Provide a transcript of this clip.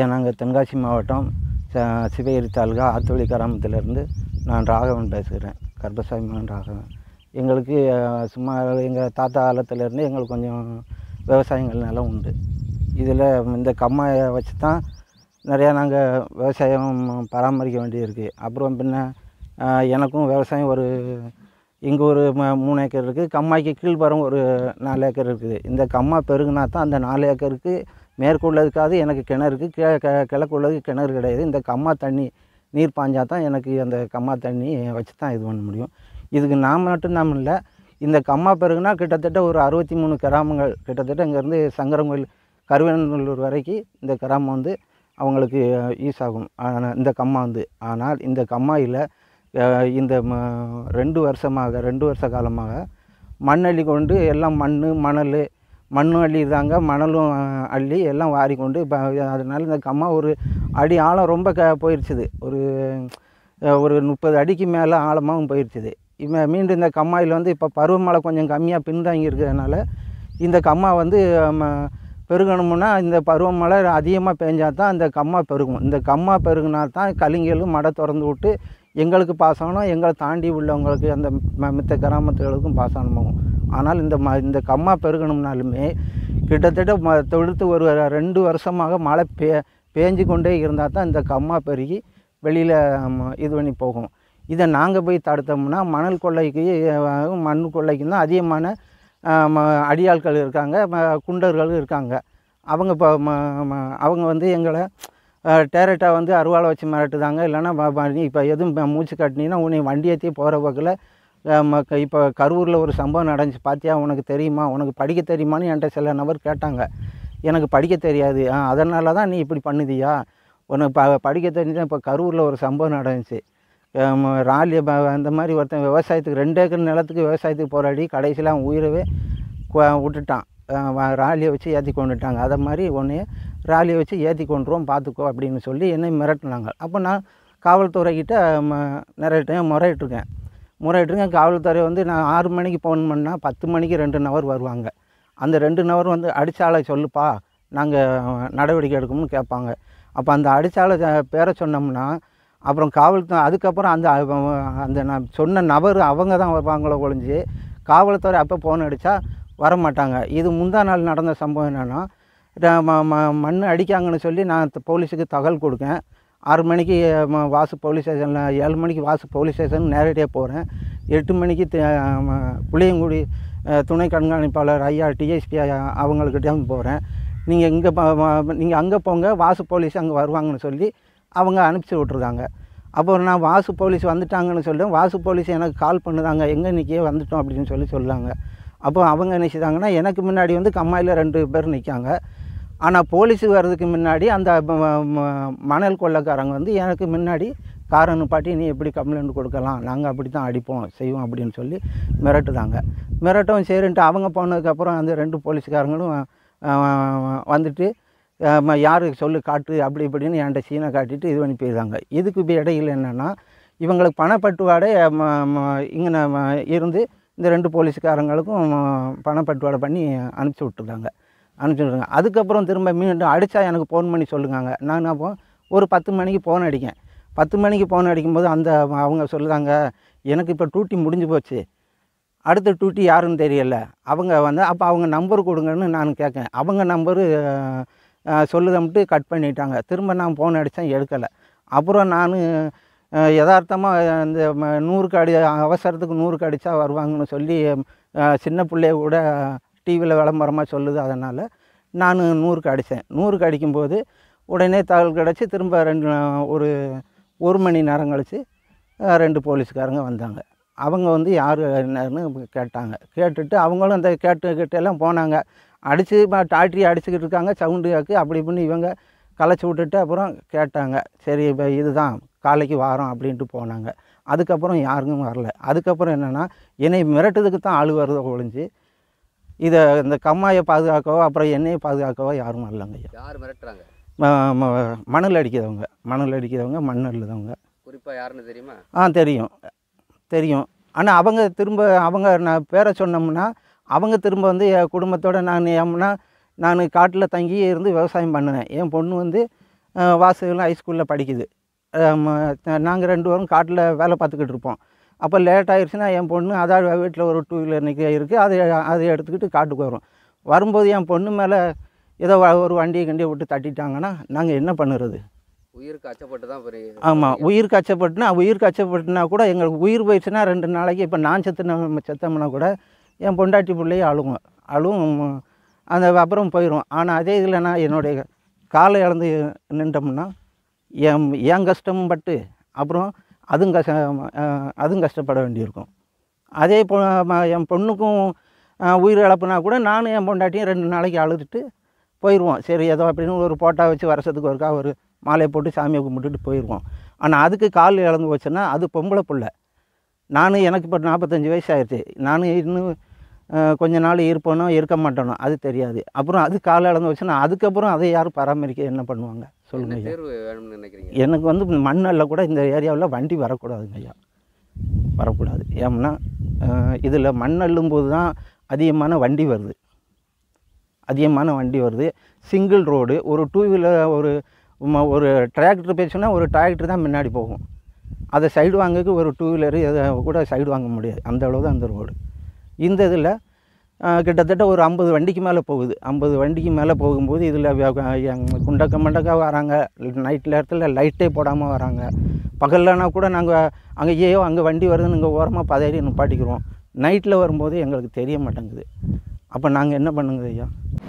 ஐயா நாங்கள் தென்காசி மாவட்டம் சிவகிரி தாலுகா ஆத்தோழி கிராமத்திலேருந்து நான் ராகவன் பேசுகிறேன் கர்பசாமி மகன் ராகவன் எங்களுக்கு சுமார் எங்கள் தாத்தா காலத்திலேருந்து எங்களுக்கு கொஞ்சம் விவசாயங்கள் நிலம் உண்டு இதில் இந்த கம்மாயை வச்சு தான் நிறையா நாங்கள் விவசாயம் பராமரிக்க வேண்டியிருக்கு அப்புறம் பின்ன எனக்கும் விவசாயம் ஒரு இங்கே ஒரு மூணு ஏக்கர் இருக்குது கம்மாய்க்கு கீழ்பரம் ஒரு நாலு ஏக்கர் இருக்குது இந்த கம்மா பெருகுனா தான் அந்த நாலு ஏக்கருக்கு மேற்குள்ளதுக்காவது எனக்கு கிணறு இருக்குது கே கிழக்குள்ளதுக்கு கிணறு கிடையாது இந்த கம்மா தண்ணி நீர் பாய்ஞ்சால் தான் எனக்கு அந்த கம்மா தண்ணி வச்சு தான் இது பண்ண முடியும் இதுக்கு நாம் மட்டும் நாம் இல்லை இந்த கம்மா பிறகுனா கிட்டத்தட்ட ஒரு அறுபத்தி மூணு கிராமங்கள் கிட்டத்தட்ட இங்கேருந்து சங்கரங்கோயில் கருவேநல்லூர் வரைக்கும் இந்த கிராமம் வந்து அவங்களுக்கு யூஸ் ஆகும் ஆனால் இந்த கம்மா வந்து ஆனால் இந்த கம்மாயில் இந்த ம ரெண்டு வருஷமாக ரெண்டு வருஷ காலமாக மண்ணள்ளி கொண்டு எல்லாம் மண் மணல் மண்ணும் அள்ளிடுறாங்க மணலும் அள்ளி எல்லாம் வாரி கொண்டு இப்போ அதனால இந்த கம்மா ஒரு அடி ஆழம் ரொம்ப க போயிடுச்சுது ஒரு ஒரு முப்பது அடிக்கு மேலே ஆழமாகவும் போயிடுச்சுது இப்போ மீண்டும் இந்த கம்மாயில் வந்து இப்போ பருவமழை கொஞ்சம் கம்மியாக பின்தங்கி இருக்கிறதுனால இந்த கம்மா வந்து பெருகணும்னா இந்த பருவமழை அதிகமாக பெஞ்சால் தான் இந்த கம்மா பெருகும் இந்த கம்மா பெருகுனா தான் கலிங்கலும் மடை திறந்து விட்டு எங்களுக்கு பாசனம் எங்களை தாண்டி உள்ளவங்களுக்கு அந்த மித்த கிராமத்துகளுக்கும் பாசனமாகும் ஆனால் இந்த ம இந்த கம்மா பெருகணும்னாலுமே கிட்டத்தட்ட ம தொழுத்து ஒரு ரெண்டு வருஷமாக மழை பே பேஞ்சு கொண்டே இருந்தால் தான் இந்த கம்மா பெருகி வெளியில் இது பண்ணி போகும் இதை நாங்கள் போய் தடுத்தோம்னா மணல் கொள்ளைக்கு மண் கொள்ளைக்கு தான் அதிகமான அடியாள்கள் இருக்காங்க குண்டர்கள் இருக்காங்க அவங்க இப்போ அவங்க வந்து எங்களை டேரெக்டாக வந்து அருவாளை வச்சு மிரட்டுதாங்க இல்லைன்னா இப்போ எதுவும் மூச்சு கட்டினீங்கன்னா உன்னை வண்டியத்தையும் போகிற பக்கில் இப்போ கரூரில் ஒரு சம்பவம் நடந்துச்சு பார்த்தியா உனக்கு தெரியுமா உனக்கு படிக்க தெரியுமான்னு என்கிட்ட சில நபர் கேட்டாங்க எனக்கு படிக்க தெரியாது ஆ அதனால தான் நீ இப்படி பண்ணுதியா உனக்கு ப படிக்க தெரிஞ்சால் இப்போ கரூரில் ஒரு சம்பவம் நடந்துச்சு ராலி அந்த மாதிரி ஒருத்தன் விவசாயத்துக்கு ரெண்டு ஏக்கர் நிலத்துக்கு விவசாயத்துக்கு போராடி கடைசியில் அவன் உயிரவே விட்டுட்டான் ராலியை வச்சு ஏற்றி கொண்டுட்டாங்க அதை மாதிரி உடனே ராலியை வச்சு ஏற்றி கொண்டுருவோம் பார்த்துக்கோ அப்படின்னு சொல்லி என்னை மிரட்டினாங்க அப்போ நான் காவல்துறைக்கிட்ட நிறைய டைம் முறையிட்டிருக்கேன் முறையிட்டுருங்க காவல்துறை வந்து நான் ஆறு மணிக்கு ஃபோன் பண்ணால் பத்து மணிக்கு ரெண்டு நவர் வருவாங்க அந்த ரெண்டு நவர் வந்து அடிச்சாலை சொல்லுப்பா நாங்கள் நடவடிக்கை எடுக்கணும்னு கேட்பாங்க அப்போ அந்த அடிச்சாலை பேரை சொன்னோம்னா அப்புறம் காவல் அதுக்கப்புறம் அந்த அந்த நான் சொன்ன நபர் அவங்க தான் வருவாங்களோ ஒழிஞ்சு காவல்துறை அப்போ ஃபோன் அடித்தா வர மாட்டாங்க இது முந்தா நாள் நடந்த சம்பவம் என்னென்னா மண் அடிக்காங்கன்னு சொல்லி நான் போலீஸுக்கு தகவல் கொடுக்கேன் ஆறு மணிக்கு வாசு போலீஸ் ஸ்டேஷனில் ஏழு மணிக்கு வாசு போலீஸ் ஸ்டேஷன் நேரடியாக போகிறேன் எட்டு மணிக்கு புளியங்குடி துணை கண்காணிப்பாளர் ஐயா டிஎஸ்பி அவங்கக்கிட்டையும் போகிறேன் நீங்கள் இங்கே நீங்கள் அங்கே போங்க வாசு போலீஸ் அங்கே வருவாங்கன்னு சொல்லி அவங்க அனுப்பிச்சி விட்ருக்காங்க அப்புறம் நான் வாசு போலீஸ் வந்துட்டாங்கன்னு சொல்லிட்டேன் வாசு போலீஸ் எனக்கு கால் பண்ணுதாங்க எங்கே இன்றைக்கே வந்துட்டோம் அப்படின்னு சொல்லி சொல்லாங்க அப்போ அவங்க நினச்சிட்டாங்கன்னா எனக்கு முன்னாடி வந்து கம்மாயில் ரெண்டு பேர் நிற்காங்க ஆனால் போலீஸு வர்றதுக்கு முன்னாடி அந்த மணல் கொள்ளக்காரங்க வந்து எனக்கு முன்னாடி காரை நிப்பாட்டி நீ எப்படி கம்ப்ளைண்ட் கொடுக்கலாம் நாங்கள் அப்படி தான் அடிப்போம் செய்வோம் அப்படின்னு சொல்லி மிரட்டுதாங்க மிரட்டவும் சரின்ட்டு அவங்க போனதுக்கப்புறம் அந்த ரெண்டு போலீஸ்காரங்களும் வந்துட்டு யாருக்கு சொல்லு காட்டு அப்படி இப்படின்னு என்கிட்ட சீனை காட்டிட்டு இது பண்ணி போயிருந்தாங்க இதுக்கு இடையில் என்னென்னா இவங்களுக்கு பணப்பட்டுவாடை இங்கே இருந்து இந்த ரெண்டு போலீஸ்காரங்களுக்கும் பணப்பட்டுவாடை பண்ணி அனுப்பிச்சி விட்டுருந்தாங்க அனுப்பிச்சி விடுங்க அதுக்கப்புறம் திரும்ப மீண்டும் அடித்தா எனக்கு ஃபோன் பண்ணி சொல்லுங்காங்க நான் என்ன போ ஒரு பத்து மணிக்கு ஃபோன் அடிக்கேன் பத்து மணிக்கு ஃபோன் அடிக்கும்போது அந்த அவங்க சொல்லுதாங்க எனக்கு இப்போ டூட்டி முடிஞ்சு போச்சு அடுத்த டூட்டி யாருன்னு தெரியல அவங்க வந்து அப்போ அவங்க நம்பர் கொடுங்கன்னு நான் கேட்கேன் அவங்க நம்பரு சொல்லுதம்ட்டு கட் பண்ணிட்டாங்க திரும்ப நான் ஃபோன் அடித்தேன் எடுக்கலை அப்புறம் நான் யதார்த்தமாக இந்த நூறுக்கு அடி அவசரத்துக்கு நூறுக்கு அடித்தா வருவாங்கன்னு சொல்லி சின்ன பிள்ளைய கூட டிவியில் விளம்பரமாக சொல்லுது அதனால் நான் நூறுக்கு அடித்தேன் நூறுக்கு அடிக்கும்போது உடனே தகவல் கிடச்சி திரும்ப ரெண்டு ஒரு ஒரு மணி நேரம் கழித்து ரெண்டு போலீஸ்காரங்க வந்தாங்க அவங்க வந்து யார் என்னன்னு கேட்டாங்க கேட்டுட்டு அவங்களும் அந்த கேட்டு கேட்டெல்லாம் போனாங்க அடித்து டாக்டரி அடிச்சுக்கிட்டு இருக்காங்க சவுண்டு கேட்கு அப்படி இப்படின்னு இவங்க கலைச்சி விட்டுட்டு அப்புறம் கேட்டாங்க சரி இப்போ இதுதான் காலைக்கு வாரம் அப்படின்ட்டு போனாங்க அதுக்கப்புறம் யாருக்கும் வரல அதுக்கப்புறம் என்னென்னா என்னை மிரட்டுறதுக்கு தான் ஆள் வருத ஒழிஞ்சு இதை இந்த கம்மாயை பாதுகாக்கவோ அப்புறம் என்னையை பாதுகாக்கவோ யாரும் வரலங்க ஐயா யார் மிரட்டுறாங்க மணல் அடிக்கிறவங்க மணல் அடிக்கிறவங்க மண் அள்ளுதவங்க குறிப்பாக யாருன்னு தெரியுமா ஆ தெரியும் தெரியும் ஆனால் அவங்க திரும்ப அவங்க நான் பேரை சொன்னோம்னா அவங்க திரும்ப வந்து என் குடும்பத்தோடு நான் ஏம்னா நான் காட்டில் தங்கி இருந்து விவசாயம் பண்ணினேன் என் பொண்ணு வந்து வாசகம் ஹைஸ்கூலில் படிக்குது நாங்கள் ரெண்டு பேரும் காட்டில் வேலை பார்த்துக்கிட்டு இருப்போம் அப்போ லேட் ஆயிடுச்சுன்னா என் பொண்ணு அதாவது வீட்டில் ஒரு டூ வீலர் நிற்க இருக்குது அதை அதை எடுத்துக்கிட்டு காட்டுக்கு வரும் வரும்போது என் பொண்ணு மேலே ஏதோ ஒரு வண்டியை கண்டியை விட்டு தட்டிட்டாங்கன்னா நாங்கள் என்ன பண்ணுறது உயிர் கச்சப்பட்டு தான் ஆமாம் உயிர் கச்சப்பட்டுனா உயிர் கச்சப்பட்டுனா கூட எங்களுக்கு உயிர் போயிடுச்சுன்னா ரெண்டு நாளைக்கு இப்போ நான் செத்துன செத்தம்னா கூட என் பொண்டாட்டி பிள்ளையே அழுகும் அழுவும் அந்த அப்புறம் போயிடும் ஆனால் அதே இதில் நான் என்னுடைய காலை இழந்து நின்றோம்னா என் என் கஷ்டமும் பட்டு அப்புறம் அதுவும் கஷ அதுவும் கஷ்டப்பட வேண்டியிருக்கும் அதே பொ என் பொண்ணுக்கும் உயிர் இழப்புனா கூட நானும் என் பொண்டாட்டியும் ரெண்டு நாளைக்கு அழுதுட்டு போயிடுவோம் சரி ஏதோ அப்படின்னு ஒரு போட்டா வச்சு வருஷத்துக்கு ஒருக்கா ஒரு மாலையை போட்டு சாமியை கும்பிட்டுட்டு போயிடுவோம் ஆனால் அதுக்கு கால் இழந்து போச்சுன்னா அது பொம்பளை பிள்ளை நானும் எனக்கு இப்போ நாற்பத்தஞ்சு வயசு ஆயிடுச்சு நானும் இன்னும் கொஞ்ச நாள் இருப்பனோ இருக்க மாட்டானோ அது தெரியாது அப்புறம் அது கால இழந்து வச்சுன்னா அதுக்கப்புறம் அதை யாரும் பராமரிக்க என்ன பண்ணுவாங்க சொல்லுங்கள் நினைக்கிறீங்க எனக்கு வந்து மண்ணில் கூட இந்த ஏரியாவில் வண்டி வரக்கூடாதுங்க ஐயா வரக்கூடாது ஏம்னா இதில் மண் அள்ளும்போது தான் அதிகமான வண்டி வருது அதிகமான வண்டி வருது சிங்கிள் ரோடு ஒரு டூ வீலர் ஒரு ஒரு டிராக்டர் போயிடுச்சுன்னா ஒரு டிராக்டர் தான் முன்னாடி போகும் அதை சைடு வாங்குறதுக்கு ஒரு டூ வீலரு கூட சைடு வாங்க முடியாது அந்த அளவு தான் அந்த ரோடு இந்த இதில் கிட்டத்தட்ட ஒரு ஐம்பது வண்டிக்கு மேலே போகுது ஐம்பது வண்டிக்கு மேலே போகும்போது இதில் குண்டக்க மண்டக்கா வராங்க நைட் நேரத்தில் லைட்டே போடாமல் வராங்க பகல்லனா கூட நாங்கள் அங்கேயோ அங்கே வண்டி வருதுன்னு இங்கே ஓரமாக பதறி நிப்பாட்டிக்கிறோம் நைட்டில் வரும்போது எங்களுக்கு தெரிய மாட்டேங்குது அப்போ நாங்கள் என்ன பண்ணுங்க ஐயா